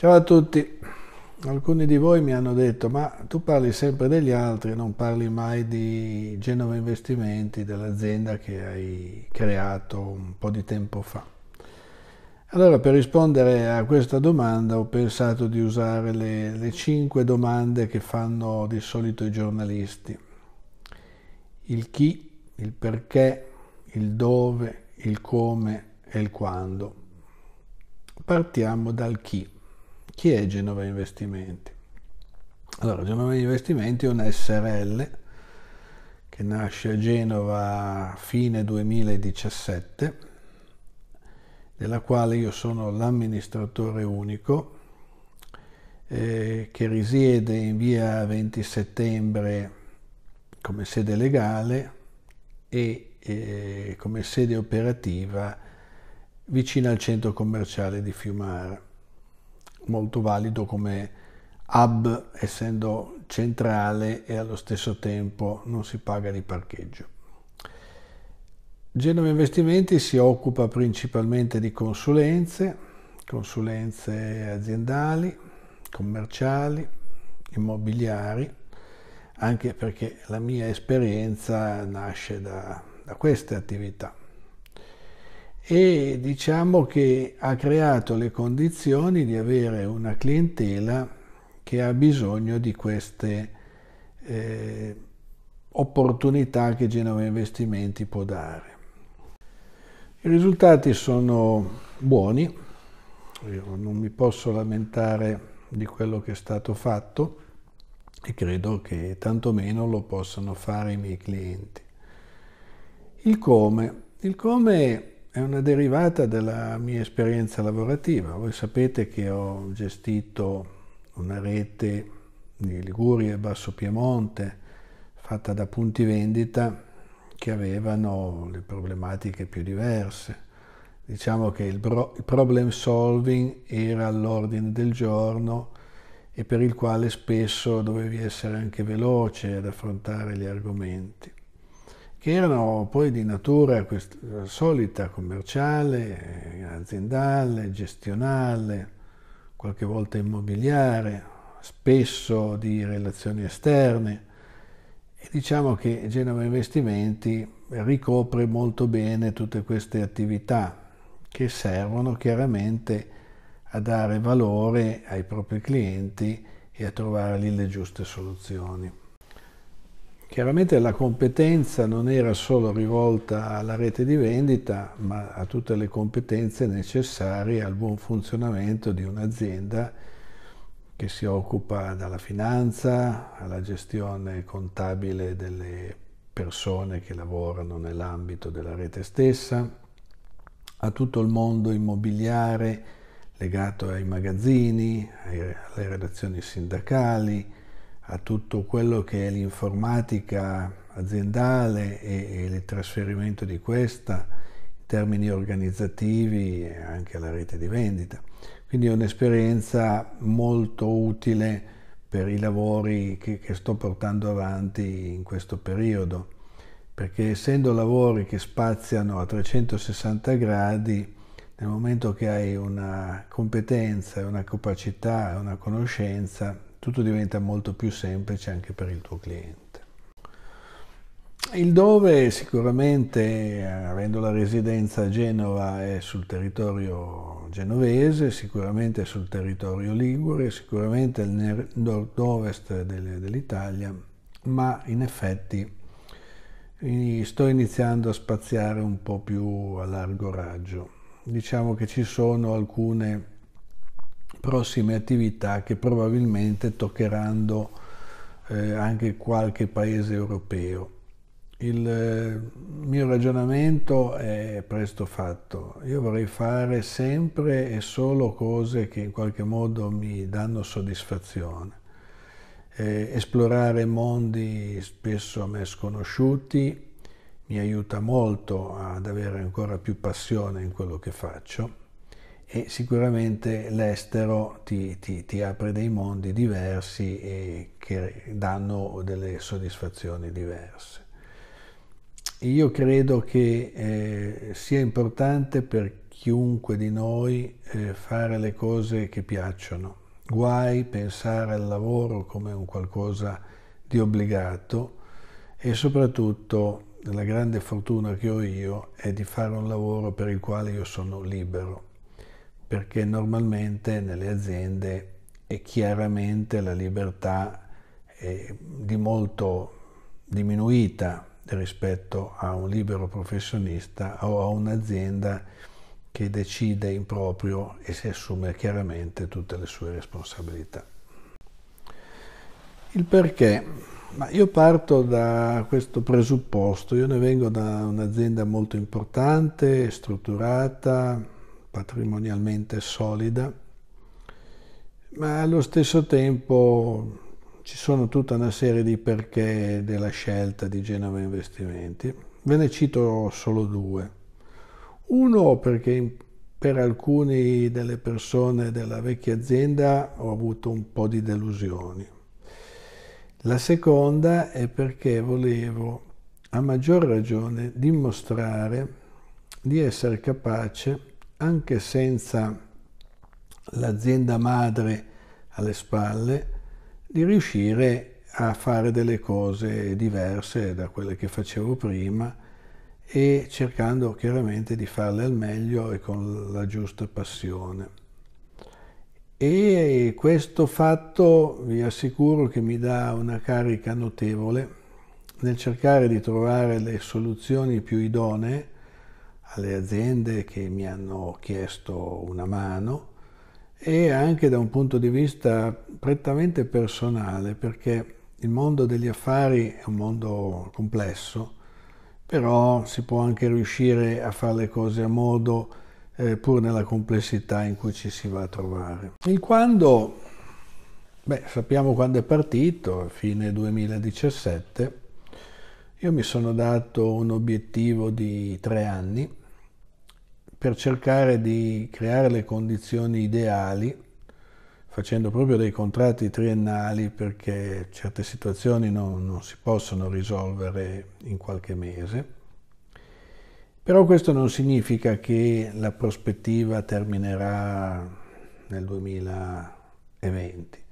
Ciao a tutti. Alcuni di voi mi hanno detto, ma tu parli sempre degli altri, non parli mai di Genova Investimenti, dell'azienda che hai creato un po' di tempo fa. Allora, per rispondere a questa domanda ho pensato di usare le, le 5 domande che fanno di solito i giornalisti. Il chi, il perché, il dove, il come e il quando. Partiamo dal chi. Chi è Genova Investimenti? Allora, Genova Investimenti è un SRL che nasce a Genova fine 2017, della quale io sono l'amministratore unico, eh, che risiede in via 20 settembre come sede legale e eh, come sede operativa vicino al centro commerciale di Fiumara molto valido come hub essendo centrale e allo stesso tempo non si paga di parcheggio. Genova Investimenti si occupa principalmente di consulenze, consulenze aziendali, commerciali, immobiliari, anche perché la mia esperienza nasce da, da queste attività e diciamo che ha creato le condizioni di avere una clientela che ha bisogno di queste eh, opportunità che Genova Investimenti può dare. I risultati sono buoni, io non mi posso lamentare di quello che è stato fatto e credo che tantomeno lo possano fare i miei clienti. Il come, il come è una derivata della mia esperienza lavorativa. Voi sapete che ho gestito una rete di Liguria e Basso Piemonte fatta da punti vendita che avevano le problematiche più diverse. Diciamo che il, problem solving era all'ordine del giorno e per il quale spesso dovevi essere anche veloce ad affrontare gli argomenti che erano poi di natura solita commerciale, aziendale, gestionale, qualche volta immobiliare, spesso di relazioni esterne. E diciamo che Genova Investimenti ricopre molto bene tutte queste attività che servono chiaramente a dare valore ai propri clienti e a trovare lì le giuste soluzioni. Chiaramente la competenza non era solo rivolta alla rete di vendita, ma a tutte le competenze necessarie al buon funzionamento di un'azienda che si occupa dalla finanza alla gestione contabile delle persone che lavorano nell'ambito della rete stessa, a tutto il mondo immobiliare legato ai magazzini, alle relazioni sindacali, a tutto quello che è l'informatica aziendale e, e il trasferimento di questa in termini organizzativi e anche alla rete di vendita. Quindi è un'esperienza molto utile per i lavori che, che sto portando avanti in questo periodo, perché essendo lavori che spaziano a 360 gradi, nel momento che hai una competenza, una capacità, una conoscenza, tutto diventa molto più semplice anche per il tuo cliente. Il dove sicuramente, avendo la residenza a Genova, è sul territorio genovese, sicuramente sul territorio ligure, sicuramente nel nord-ovest dell'Italia, ma in effetti sto iniziando a spaziare un po' più a largo raggio. Diciamo che ci sono alcune prossime attività che probabilmente toccheranno eh, anche qualche paese europeo. Il eh, mio ragionamento è presto fatto. Io vorrei fare sempre e solo cose che in qualche modo mi danno soddisfazione. Eh, esplorare mondi spesso a me sconosciuti mi aiuta molto ad avere ancora più passione in quello che faccio e sicuramente l'estero ti, ti, ti apre dei mondi diversi e che danno delle soddisfazioni diverse. Io credo che eh, sia importante per chiunque di noi eh, fare le cose che piacciono. Guai pensare al lavoro come un qualcosa di obbligato e soprattutto la grande fortuna che ho io è di fare un lavoro per il quale io sono libero perché normalmente nelle aziende è chiaramente la libertà è eh, di molto diminuita rispetto a un libero professionista o a un'azienda che decide in proprio e si assume chiaramente tutte le sue responsabilità. Il perché? Ma io parto da questo presupposto, io ne vengo da un'azienda molto importante, strutturata, patrimonialmente solida, ma allo stesso tempo ci sono tutta una serie di perché della scelta di Genova Investimenti. Ve ne cito solo due. Uno perché per alcune delle persone della vecchia azienda ho avuto un po' di delusioni. La seconda è perché volevo a maggior ragione dimostrare di essere capace anche senza l'azienda madre alle spalle, di riuscire a fare delle cose diverse da quelle che facevo prima e cercando chiaramente di farle al meglio e con la giusta passione. E questo fatto vi assicuro che mi dà una carica notevole nel cercare di trovare le soluzioni più idonee alle aziende che mi hanno chiesto una mano e anche da un punto di vista prettamente personale perché il mondo degli affari è un mondo complesso, però si può anche riuscire a fare le cose a modo eh, pur nella complessità in cui ci si va a trovare. Il quando, beh, sappiamo quando è partito, fine 2017, io mi sono dato un obiettivo di tre anni per cercare di creare le condizioni ideali, facendo proprio dei contratti triennali perché certe situazioni non, non si possono risolvere in qualche mese. Però questo non significa che la prospettiva terminerà nel 2020.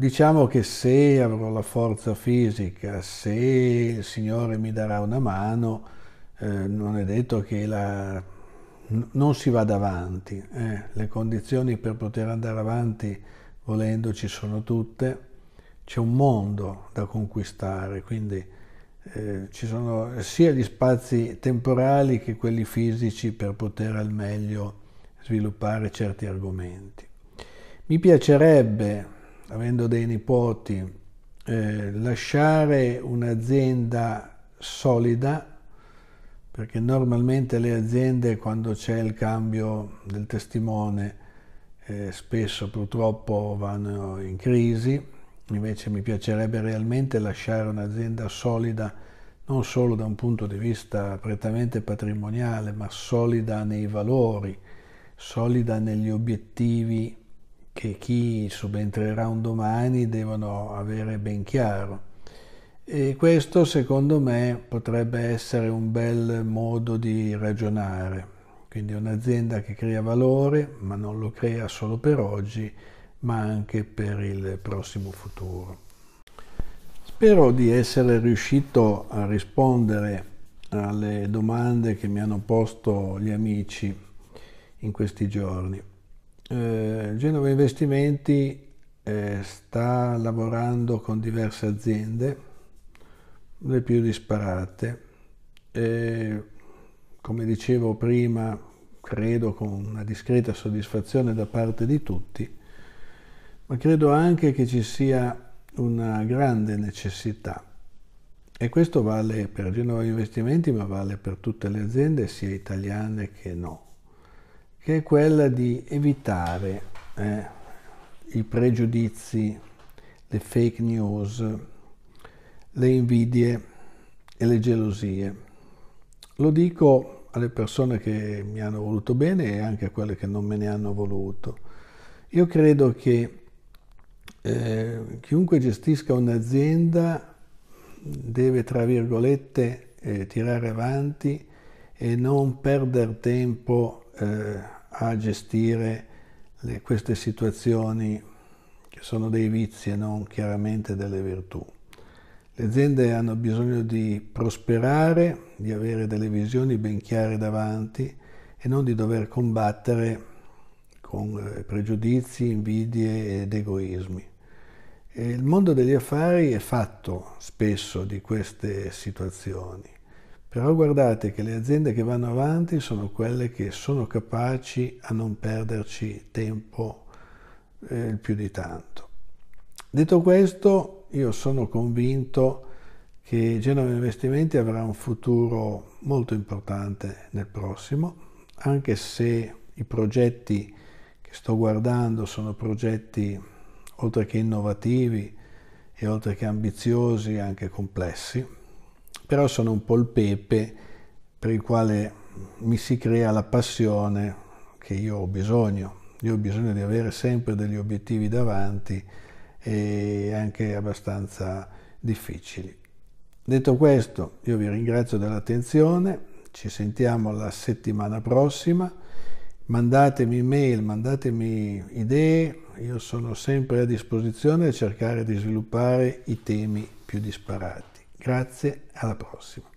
Diciamo che se avrò la forza fisica, se il Signore mi darà una mano, eh, non è detto che la... non si vada avanti. Eh. Le condizioni per poter andare avanti volendo ci sono tutte. C'è un mondo da conquistare, quindi eh, ci sono sia gli spazi temporali che quelli fisici per poter al meglio sviluppare certi argomenti. Mi piacerebbe avendo dei nipoti, eh, lasciare un'azienda solida, perché normalmente le aziende quando c'è il cambio del testimone eh, spesso purtroppo vanno in crisi, invece mi piacerebbe realmente lasciare un'azienda solida non solo da un punto di vista prettamente patrimoniale, ma solida nei valori, solida negli obiettivi che chi subentrerà un domani devono avere ben chiaro. E questo secondo me potrebbe essere un bel modo di ragionare. Quindi un'azienda che crea valore, ma non lo crea solo per oggi, ma anche per il prossimo futuro. Spero di essere riuscito a rispondere alle domande che mi hanno posto gli amici in questi giorni. Eh, Genova Investimenti eh, sta lavorando con diverse aziende, le più disparate. E, come dicevo prima, credo con una discreta soddisfazione da parte di tutti, ma credo anche che ci sia una grande necessità. E questo vale per Genova Investimenti, ma vale per tutte le aziende, sia italiane che no che è quella di evitare eh, i pregiudizi, le fake news, le invidie e le gelosie. Lo dico alle persone che mi hanno voluto bene e anche a quelle che non me ne hanno voluto. Io credo che eh, chiunque gestisca un'azienda deve, tra virgolette, eh, tirare avanti e non perdere tempo eh, a gestire le, queste situazioni che sono dei vizi e non chiaramente delle virtù. Le aziende hanno bisogno di prosperare, di avere delle visioni ben chiare davanti e non di dover combattere con eh, pregiudizi, invidie ed egoismi. E il mondo degli affari è fatto spesso di queste situazioni. Però guardate che le aziende che vanno avanti sono quelle che sono capaci a non perderci tempo eh, più di tanto. Detto questo, io sono convinto che Genova Investimenti avrà un futuro molto importante nel prossimo, anche se i progetti che sto guardando sono progetti oltre che innovativi e oltre che ambiziosi anche complessi però sono un po' il pepe per il quale mi si crea la passione che io ho bisogno. Io ho bisogno di avere sempre degli obiettivi davanti e anche abbastanza difficili. Detto questo, io vi ringrazio dell'attenzione, ci sentiamo la settimana prossima, mandatemi mail, mandatemi idee, io sono sempre a disposizione a cercare di sviluppare i temi più disparati. Grazie, alla prossima.